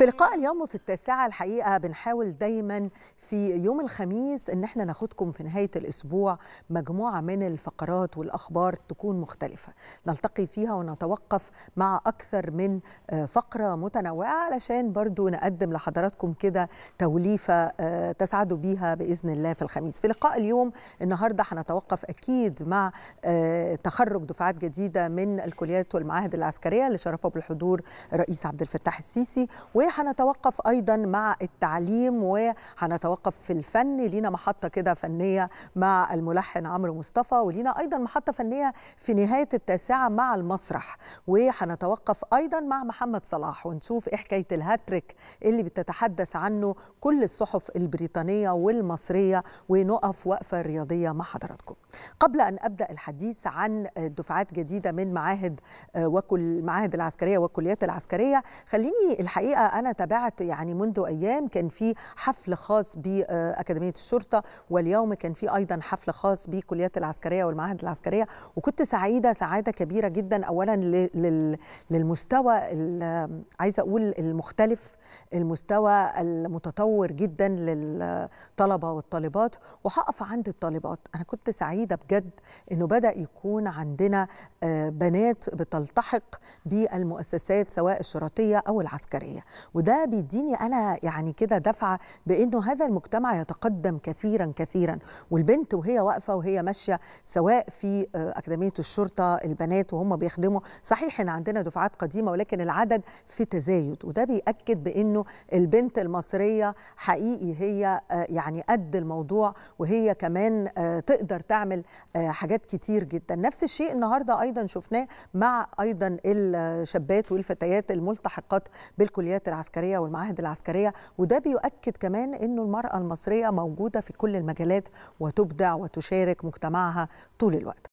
في لقاء اليوم وفي التاسعة الحقيقة بنحاول دايما في يوم الخميس ان احنا ناخدكم في نهاية الاسبوع مجموعة من الفقرات والاخبار تكون مختلفة نلتقي فيها ونتوقف مع اكثر من آه، فقرة متنوعة علشان برضو نقدم لحضراتكم كده توليفة آه، تسعدوا بيها باذن الله في الخميس في لقاء اليوم النهاردة هنتوقف اكيد مع آه، تخرج دفعات جديدة من الكليات والمعاهد العسكرية اللي شرفوا بالحضور الرئيس عبد الفتاح السيسي و هنتوقف ايضا مع التعليم وهنتوقف في الفن لينا محطه كده فنيه مع الملحن عمرو مصطفى ولينا ايضا محطه فنيه في نهايه التاسعه مع المسرح وهنتوقف ايضا مع محمد صلاح ونشوف ايه حكايه الهاتريك اللي بتتحدث عنه كل الصحف البريطانيه والمصريه ونقف وقفه رياضيه مع حضراتكم قبل ان ابدا الحديث عن دفعات جديده من معاهد آه، وكل المعاهد العسكريه والكليات العسكريه خليني الحقيقه انا تابعت يعني منذ ايام كان في حفل خاص باكاديميه الشرطه واليوم كان في ايضا حفل خاص بكليات العسكريه والمعاهد العسكريه وكنت سعيده سعاده كبيره جدا اولا للمستوى عايزه اقول المختلف المستوى المتطور جدا للطلبه والطالبات وهقف عند الطالبات انا كنت سعيده بجد انه بدا يكون عندنا آه، بنات بتلتحق بالمؤسسات سواء الشرطيه او العسكريه وده بيديني انا يعني كده دفعه بانه هذا المجتمع يتقدم كثيرا كثيرا والبنت وهي واقفه وهي ماشيه سواء في آه، اكاديميه الشرطه البنات وهم بيخدموا صحيح ان عندنا دفعات قديمه ولكن العدد في تزايد وده بياكد بانه البنت المصريه حقيقي هي آه، يعني قد الموضوع وهي كمان آه، تقدر تعمل حاجات كتير جدا نفس الشيء النهارده ايضا شفناه مع ايضا الشابات والفتيات الملتحقات بالكليات العسكريه والمعاهد العسكريه وده بيؤكد كمان انه المراه المصريه موجوده في كل المجالات وتبدع وتشارك مجتمعها طول الوقت